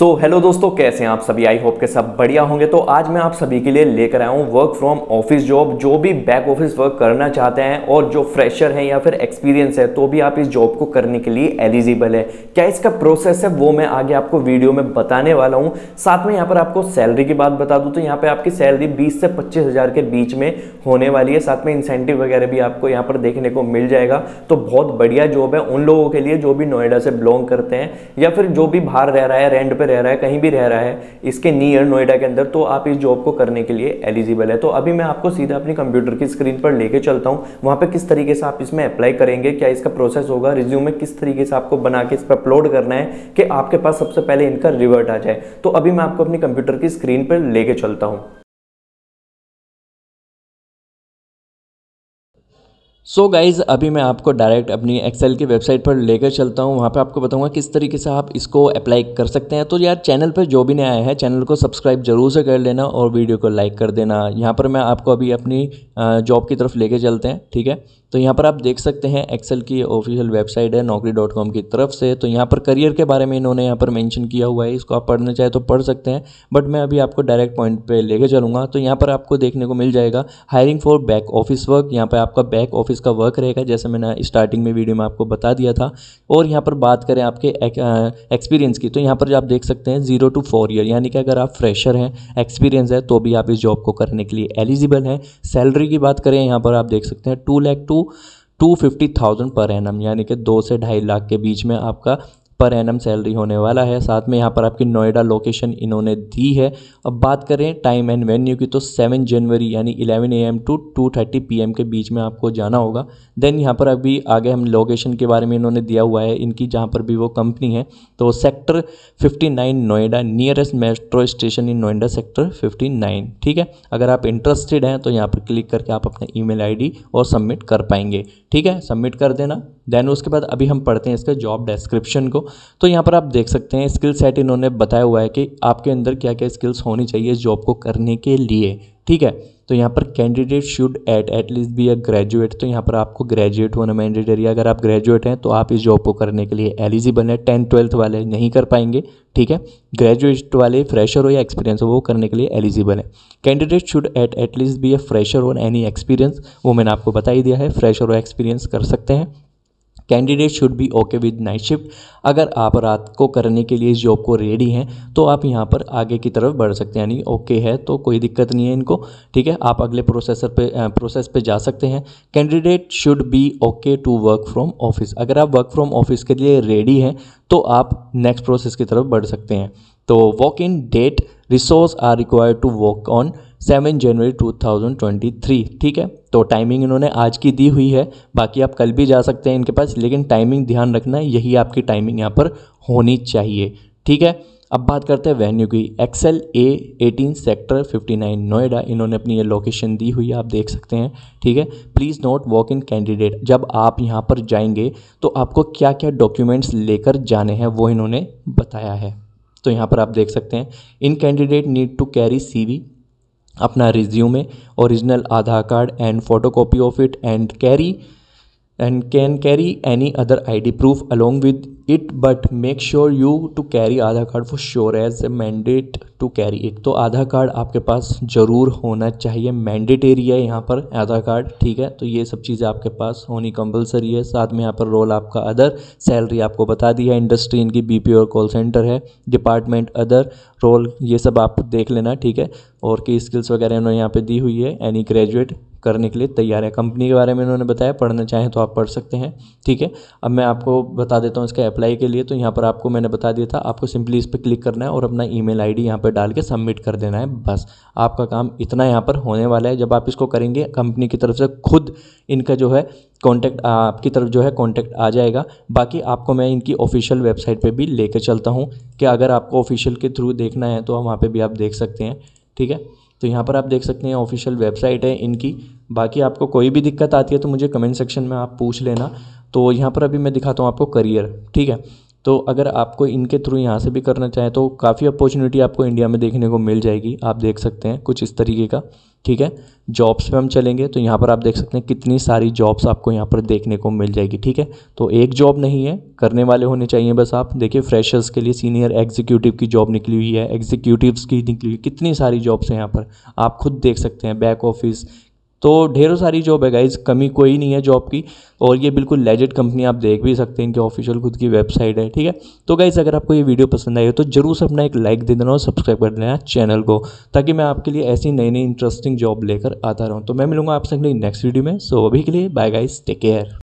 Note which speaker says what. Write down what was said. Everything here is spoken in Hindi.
Speaker 1: सो so, हेलो दोस्तों कैसे हैं आप सभी आई होप के सब बढ़िया होंगे तो आज मैं आप सभी के लिए लेकर आया हूँ वर्क फ्रॉम ऑफिस जॉब जो भी बैक ऑफिस वर्क करना चाहते हैं और जो फ्रेशर हैं या फिर एक्सपीरियंस है तो भी आप इस जॉब को करने के लिए एलिजिबल है क्या इसका प्रोसेस है वो मैं आगे आपको वीडियो में बताने वाला हूँ साथ में यहाँ पर आपको सैलरी की बात बता दूँ तो यहाँ पर आपकी सैलरी बीस से पच्चीस के बीच में होने वाली है साथ में इंसेंटिव वगैरह भी आपको यहाँ पर देखने को मिल जाएगा तो बहुत बढ़िया जॉब है उन लोगों के लिए जो भी नोएडा से बिलोंग करते हैं या फिर जो भी बाहर रह रहा है रेंट पर रह रहा है कहीं भी रह रहा है इसके नियर नोएडा के अंदर तो आप इस जॉब को करने के लिए एलिजिबल है तो अभी मैं आपको सीधा अपनी कंप्यूटर की स्क्रीन पर लेके चलता हूँ वहाँ पर किस तरीके से आप इसमें अप्लाई करेंगे क्या इसका प्रोसेस होगा रिज्यूम में किस तरीके से आपको बना के इस पर अपलोड करना है कि आपके पास सबसे पहले इनका रिवर्ट आ जाए तो अभी मैं आपको अपनी कंप्यूटर की स्क्रीन पर लेके चलता हूँ सो so गाइज़ अभी मैं आपको डायरेक्ट अपनी एक्सेल की वेबसाइट पर लेकर चलता हूँ वहाँ पे आपको बताऊँगा किस तरीके से आप इसको अप्लाई कर सकते हैं तो यार चैनल पर जो भी नया आया है चैनल को सब्सक्राइब जरूर से कर लेना और वीडियो को लाइक कर देना यहाँ पर मैं आपको अभी अपनी जॉब की तरफ लेके चलते हैं ठीक है तो यहाँ पर आप देख सकते हैं एक्सेल की ऑफिशियल वेबसाइट है नौकरी डॉट कॉम की तरफ से तो यहाँ पर करियर के बारे में इन्होंने यहाँ पर मैंशन किया हुआ है इसको आप पढ़ना चाहें तो पढ़ सकते हैं बट मैं अभी आपको डायरेक्ट पॉइंट पर लेकर चलूँगा तो यहाँ पर आपको देखने को मिल जाएगा hiring for back office work यहाँ पर आपका बैक ऑफिस इसका वर्क रहेगा जैसे मैंने स्टार्टिंग में वीडियो में आपको बता दिया था और यहाँ पर बात करें आपके एक्सपीरियंस की तो यहाँ पर आप देख सकते हैं जीरो टू फोर ईयर यानी कि अगर आप फ्रेशर हैं एक्सपीरियंस है तो भी आप इस जॉब को करने के लिए एलिजिबल हैं सैलरी की बात करें यहाँ पर आप देख सकते हैं two lakh two two fifty thousand पर एन यानी कि दो से ढाई लाख के बीच में आपका पर एनम सैलरी होने वाला है साथ में यहाँ पर आपकी नोएडा लोकेशन इन्होंने दी है अब बात करें टाइम एंड वेन्यू की तो सेवन जनवरी यानी eleven A to two thirty P के बीच में आपको जाना होगा देन यहाँ पर अभी आगे हम लोकेशन के बारे में इन्होंने दिया हुआ है इनकी जहाँ पर भी वो कंपनी है तो sector fifty Noida nearest metro station in Noida sector fifty ठीक है अगर आप इंटरेस्टेड हैं तो यहाँ पर क्लिक करके आप अपना ई मेल और सबमिट कर पाएंगे ठीक है सबमिट कर देना देन उसके बाद अभी हम पढ़ते हैं इसका जॉब डिस्क्रिप्शन को तो यहाँ पर आप देख सकते हैं स्किल सेट इन्होंने बताया हुआ है कि आपके अंदर क्या क्या स्किल्स होनी चाहिए इस जॉब को करने के लिए ठीक है तो यहाँ पर candidate should at at least be a graduate तो यहाँ पर आपको ग्रेजुएट होना मैंडेटरी है अगर आप ग्रेजुएट हैं तो आप इस जॉब को करने के लिए एलिजिबल हैं टेंथ ट्वेल्थ वाले नहीं कर पाएंगे ठीक है ग्रेजुएट वाले फ्रेशर हो या एक्सपीरियंस हो वो करने के लिए एलिजिबल है candidate should at at least be a fresher on any experience वो मैंने आपको बता ही दिया है फ्रेशर और एक्सपीरियंस कर सकते हैं candidate should be okay with night shift अगर आप रात को करने के लिए इस जॉब को रेडी हैं तो आप यहाँ पर आगे की तरफ बढ़ सकते हैं यानी ओके है तो कोई दिक्कत नहीं है इनको ठीक है आप अगले प्रोसेसर पे प्रोसेस पे जा सकते हैं candidate should be okay to work from office अगर आप वर्क फ्रॉम ऑफिस के लिए रेडी हैं तो आप नेक्स्ट प्रोसेस की तरफ बढ़ सकते हैं तो walk in date resource are required to work on seven January 2023 ठीक है तो टाइमिंग इन्होंने आज की दी हुई है बाकी आप कल भी जा सकते हैं इनके पास लेकिन टाइमिंग ध्यान रखना है यही आपकी टाइमिंग यहाँ पर होनी चाहिए ठीक है अब बात करते हैं वेन्यू की Excel A eighteen sector 59 Noida इन्होंने अपनी ये लोकेशन दी हुई है आप देख सकते हैं ठीक है please note walk in candidate जब आप यहाँ पर जाएंगे तो आपको क्या क्या डॉक्यूमेंट्स लेकर जाने हैं वो इन्होंने बताया है तो यहाँ पर आप देख सकते हैं in candidate need to carry C अपना resume original Aadhaar card and photocopy of it and carry and can carry any other I D proof along with it but make sure you to carry Aadhaar card for sure as a mandate to carry it तो आधार कार्ड आपके पास ज़रूर होना चाहिए मैंडेटेरी है यहाँ पर आधार कार्ड ठीक है तो ये सब चीज़ें आपके पास होनी कंपलसरी है साथ में यहाँ पर रोल आपका अदर सैलरी आपको बता दी है इंडस्ट्री इनकी बी पी और कॉल सेंटर है डिपार्टमेंट अदर रोल ये सब आप देख लेना ठीक है और की स्किल्स वगैरह इन्होंने यहाँ पर दी हुई है एनी ग्रेजुएट करने के लिए तैयार है कंपनी के बारे में इन्होंने बताया पढ़ना चाहें तो आप पढ़ सकते हैं ठीक है अब मैं आपको बता देता हूँ इसका अप्लाई के लिए तो यहाँ पर आपको मैंने बता दिया था आपको सिंपली इस पर क्लिक करना है और अपना ई मेल आई डी यहाँ पर डाल के सबमिट कर देना है बस आपका काम इतना यहाँ पर होने वाला है जब आप इसको करेंगे कंपनी की तरफ से खुद इनका जो है कॉन्टैक्ट आपकी तरफ जो है कॉन्टैक्ट आ जाएगा बाकी आपको मैं इनकी ऑफिशियल वेबसाइट पे भी लेकर चलता हूँ कि अगर आपको ऑफिशियल के थ्रू देखना है तो वहाँ पे भी आप देख सकते हैं ठीक है तो यहाँ पर आप देख सकते हैं ऑफिशियल वेबसाइट है इनकी बाकी आपको कोई भी दिक्कत आती है तो मुझे कमेंट सेक्शन में आप पूछ लेना तो यहाँ पर अभी मैं दिखाता हूँ आपको करियर ठीक है तो अगर आपको इनके थ्रू यहाँ से भी करना चाहें तो काफ़ी अपॉर्चुनिटी आपको इंडिया में देखने को मिल जाएगी आप देख सकते हैं कुछ इस तरीके का ठीक है जॉब्स पे हम चलेंगे तो यहाँ पर आप देख सकते हैं कितनी सारी जॉब्स आपको यहाँ पर देखने को मिल जाएगी ठीक है तो एक जॉब नहीं है करने वाले होने चाहिए बस आप देखिए फ्रेशर्स के लिए सीनियर एग्जीक्यूटिव की जॉब निकली हुई है एग्जीक्यूटिव्स की निकली हुई कितनी सारी जॉब्स हैं यहाँ पर आप खुद देख सकते हैं बैक ऑफिस तो ढेरों सारी जॉब है गाइज कमी कोई नहीं है जॉब की और ये बिल्कुल लेजेड कंपनी आप देख भी सकते हैं इनके ऑफिशियल खुद की वेबसाइट है ठीक है तो गाइज अगर आपको ये वीडियो पसंद आई हो तो जरूर से अपना एक लाइक दे देना और सब्सक्राइब कर देना चैनल को ताकि मैं आपके लिए ऐसी नई नई इंटरेस्टिंग जॉब लेकर आता रहूँ तो मैं मिलूंगा आपसे अगले नेक्स्ट वीडियो में सो अभी के लिए बाय गाइज टेक केयर